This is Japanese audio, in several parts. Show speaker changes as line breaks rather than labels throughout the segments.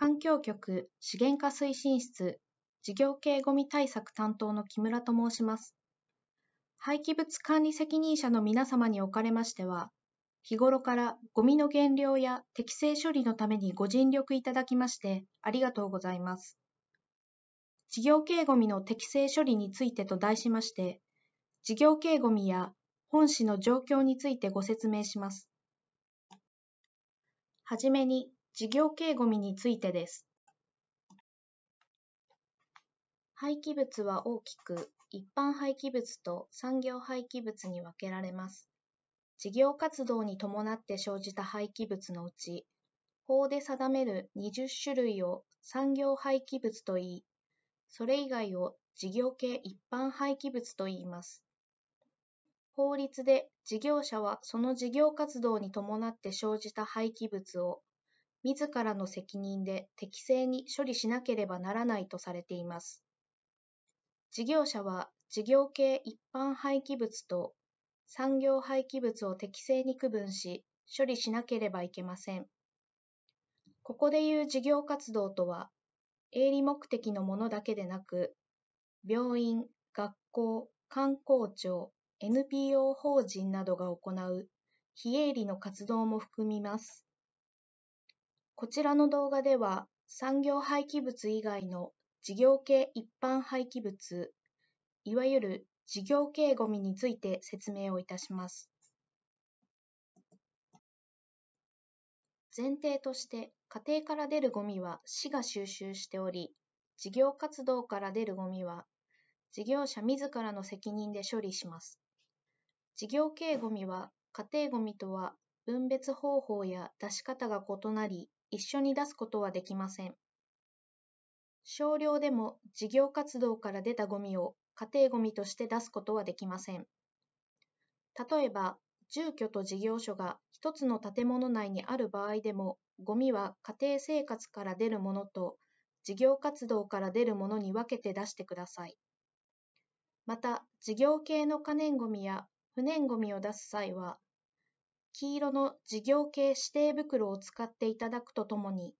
環境局資源化推進室事業系ゴミ対策担当の木村と申します。廃棄物管理責任者の皆様におかれましては、日頃からゴミの減量や適正処理のためにご尽力いただきましてありがとうございます。事業系ゴミの適正処理についてと題しまして、事業系ゴミや本市の状況についてご説明します。はじめに、事業系ゴミについてです。廃棄物は大きく一般廃棄物と産業廃棄物に分けられます。事業活動に伴って生じた廃棄物のうち、法で定める20種類を産業廃棄物といい、それ以外を事業系一般廃棄物と言います。法律で事業者はその事業活動に伴って生じた廃棄物を自らの責任で適正に処理しなければならないとされています。事業者は事業系一般廃棄物と産業廃棄物を適正に区分し処理しなければいけません。ここでいう事業活動とは、営利目的のものだけでなく、病院、学校、観光庁、NPO 法人などが行う非営利の活動も含みます。こちらの動画では、産業廃棄物以外の事業系一般廃棄物、いわゆる事業系ゴミについて説明をいたします。前提として家庭から出るゴミは市が収集しており、事業活動から出るゴミは事業者自らの責任で処理します。事業系ゴミは家庭ゴミとは分別方法や出し方が異なり、一緒に出すことはできません。少量でも事業活動から出たゴミを家庭ゴミとして出すことはできません。例えば、住居と事業所が一つの建物内にある場合でも、ゴミは家庭生活から出るものと事業活動から出るものに分けて出してください。また、事業系の可燃ゴミや不燃ゴミを出す際は、黄色の事業系指定袋を使っていただくとともに、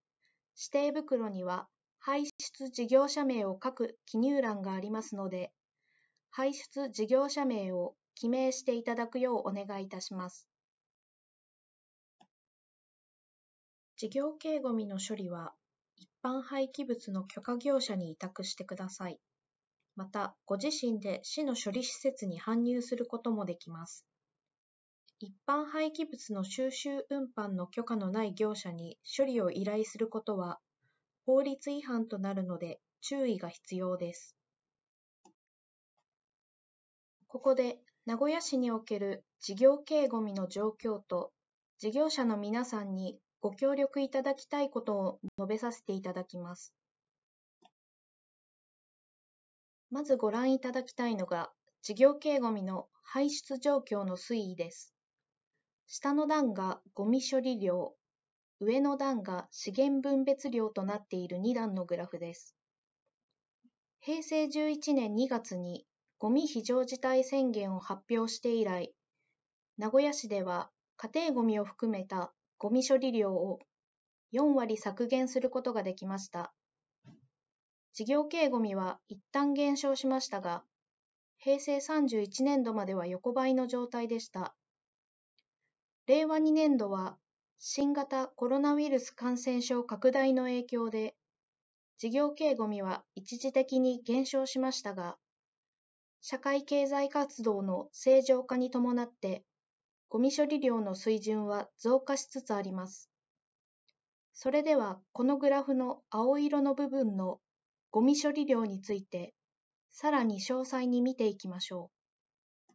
指定袋には排出事業者名を書く記入欄がありますので、排出事業者名を記名していただくようお願いいたします。事業系ごみの処理は、一般廃棄物の許可業者に委託してください。また、ご自身で市の処理施設に搬入することもできます。一般廃棄物の収集運搬の許可のない業者に処理を依頼することは法律違反となるので注意が必要です。ここで名古屋市における事業系ごみの状況と事業者の皆さんにご協力いただきたいことを述べさせていただきます。まずご覧いただきたいのが事業系ごみの排出状況の推移です。下の段がゴミ処理量、上の段が資源分別量となっている2段のグラフです。平成11年2月にゴミ非常事態宣言を発表して以来、名古屋市では家庭ゴミを含めたゴミ処理量を4割削減することができました。事業系ゴミは一旦減少しましたが、平成31年度までは横ばいの状態でした。令和2年度は、新型コロナウイルス感染症拡大の影響で、事業系ゴミは一時的に減少しましたが、社会経済活動の正常化に伴って、ゴミ処理量の水準は増加しつつあります。それでは、このグラフの青色の部分のゴミ処理量について、さらに詳細に見ていきましょう。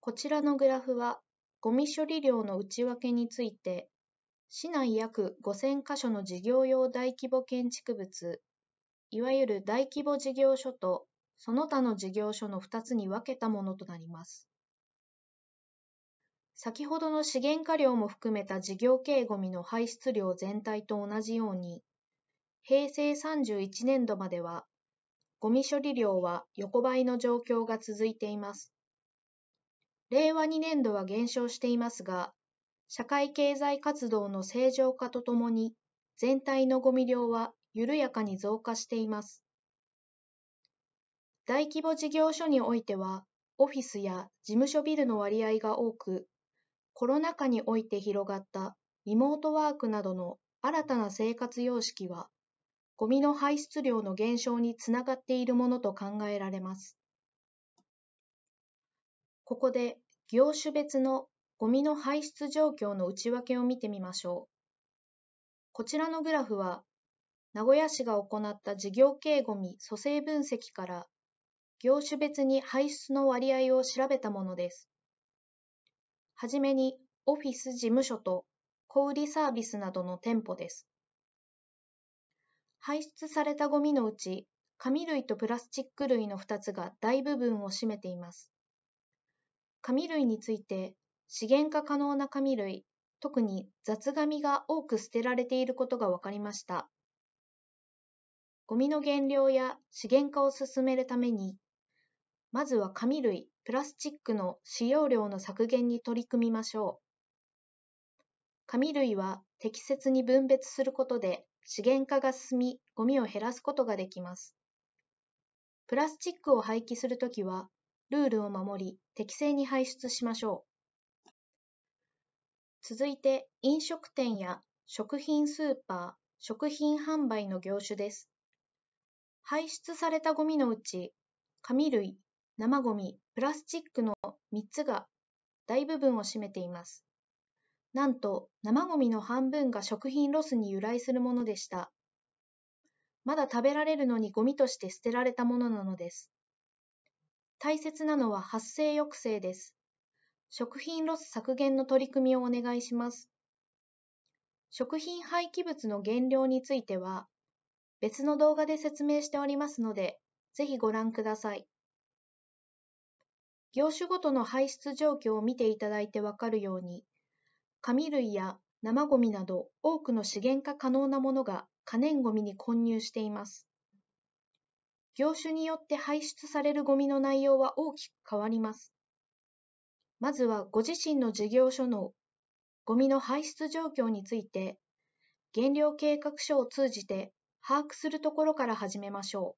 こちらのグラフは、ゴミ処理量の内訳について、市内約5000カ所の事業用大規模建築物、いわゆる大規模事業所とその他の事業所の2つに分けたものとなります。先ほどの資源化量も含めた事業系ごみの排出量全体と同じように、平成31年度までは、ごみ処理量は横ばいの状況が続いています。令和2年度は減少していますが、社会経済活動の正常化とともに、全体のゴミ量は緩やかに増加しています。大規模事業所においては、オフィスや事務所ビルの割合が多く、コロナ禍において広がったリモートワークなどの新たな生活様式は、ゴミの排出量の減少につながっているものと考えられます。ここで業種別のゴミの排出状況の内訳を見てみましょう。こちらのグラフは、名古屋市が行った事業系ゴミ蘇生分析から、業種別に排出の割合を調べたものです。はじめに、オフィス事務所と小売サービスなどの店舗です。排出されたゴミのうち、紙類とプラスチック類の2つが大部分を占めています。紙類について、資源化可能な紙類、特に雑紙が多く捨てられていることが分かりました。ゴミの減量や資源化を進めるために、まずは紙類、プラスチックの使用量の削減に取り組みましょう。紙類は適切に分別することで資源化が進み、ゴミを減らすことができます。プラスチックを廃棄するときは、ルールを守り、適正に排出しましょう。続いて、飲食店や食品スーパー、食品販売の業種です。排出されたゴミのうち、紙類、生ゴミ、プラスチックの3つが大部分を占めています。なんと、生ゴミの半分が食品ロスに由来するものでした。まだ食べられるのにゴミとして捨てられたものなのです。大切なのは発生抑制です。食品ロス削減の取り組みをお願いします。食品廃棄物の減量については、別の動画で説明しておりますので、ぜひご覧ください。業種ごとの排出状況を見ていただいてわかるように、紙類や生ゴミなど多くの資源化可能なものが可燃ゴミに混入しています。業種によって排出されるゴミの内容は大きく変わります。まずはご自身の事業所のゴミの排出状況について、原料計画書を通じて把握するところから始めましょ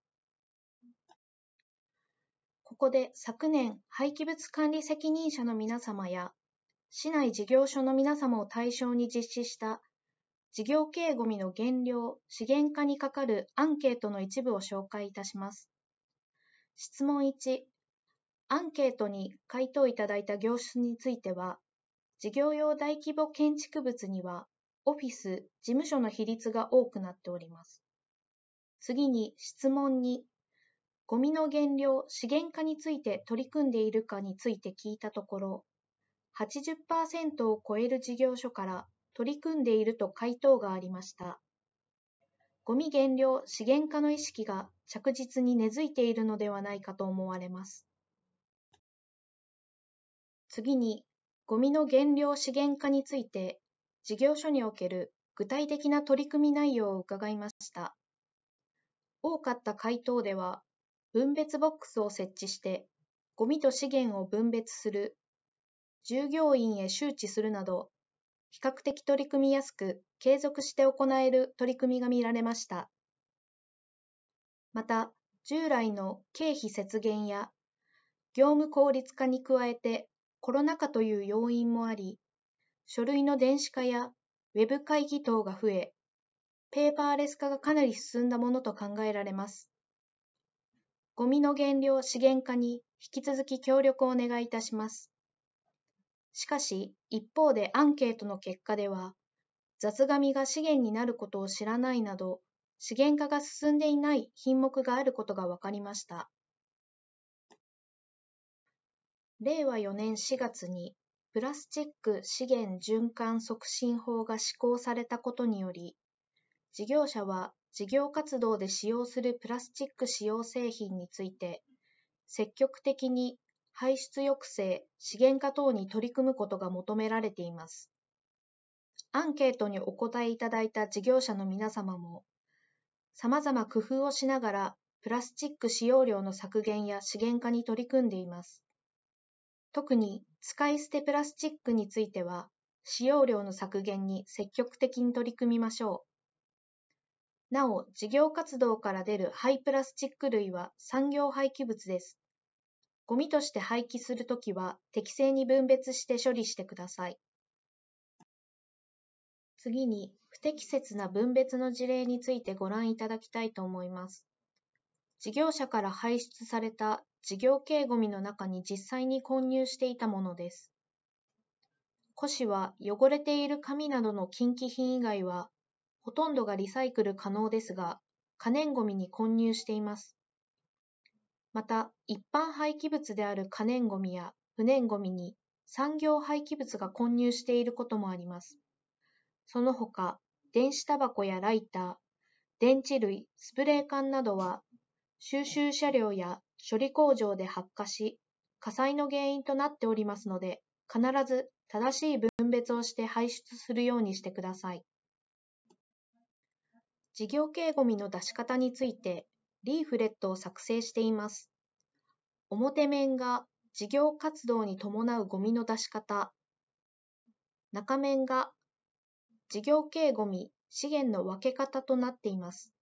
う。ここで昨年廃棄物管理責任者の皆様や市内事業所の皆様を対象に実施した事業系ゴミの減量、資源化にかかるアンケートの一部を紹介いたします。質問1、アンケートに回答いただいた業種については、事業用大規模建築物には、オフィス、事務所の比率が多くなっております。次に質問2、ゴミの減量、資源化について取り組んでいるかについて聞いたところ、80%を超える事業所から取り組んでいると回答がありました。ゴミ減量、資源化の意識が着実に根付いているのではないかと思われます。次に、ゴミの減量資源化について、事業所における具体的な取り組み内容を伺いました。多かった回答では、分別ボックスを設置して、ゴミと資源を分別する、従業員へ周知するなど、比較的取り組みやすく、継続して行える取り組みが見られました。また、従来の経費節減や業務効率化に加えてコロナ禍という要因もあり、書類の電子化やウェブ会議等が増え、ペーパーレス化がかなり進んだものと考えられます。ゴミの減量資源化に引き続き協力をお願いいたします。しかし、一方でアンケートの結果では、雑紙が資源になることを知らないなど、資源化が進んでいない品目があることが分かりました。令和4年4月に、プラスチック資源循環促進法が施行されたことにより、事業者は事業活動で使用するプラスチック使用製品について、積極的に排出抑制、資源化等に取り組むことが求められています。アンケートにお答えいただいた事業者の皆様も、様々工夫をしながら、プラスチック使用量の削減や資源化に取り組んでいます。特に使い捨てプラスチックについては、使用量の削減に積極的に取り組みましょう。なお、事業活動から出る廃プラスチック類は産業廃棄物です。ゴミとして廃棄するときは適正に分別して処理してください。次に不適切な分別の事例についてご覧いただきたいと思います。事業者から排出された事業系ゴミの中に実際に混入していたものです。古紙は汚れている紙などの近畿品以外はほとんどがリサイクル可能ですが、可燃ゴミに混入しています。また、一般廃棄物である可燃ごみや不燃ごみに産業廃棄物が混入していることもあります。その他、電子タバコやライター、電池類、スプレー缶などは、収集車両や処理工場で発火し、火災の原因となっておりますので、必ず正しい分別をして排出するようにしてください。事業系ごみの出し方についてリーフレットを作成しています。表面が事業活動に伴うゴミの出し方、中面が事業系ゴミ、資源の分け方となっています。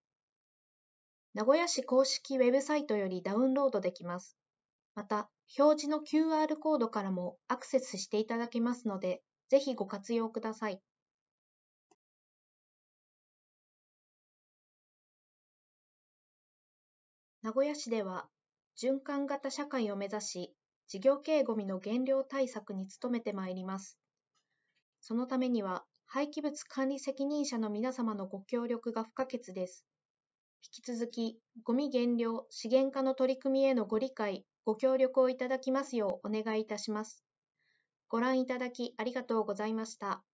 名古屋市公式ウェブサイトよりダウンロードできます。また、表示の QR コードからもアクセスしていただけますので、ぜひご活用ください。名古屋市では、循環型社会を目指し、事業系ごみの減量対策に努めてまいります。そのためには、廃棄物管理責任者の皆様のご協力が不可欠です。引き続き、ごみ減量、資源化の取り組みへのご理解、ご協力をいただきますようお願いいたします。ご覧いただきありがとうございました。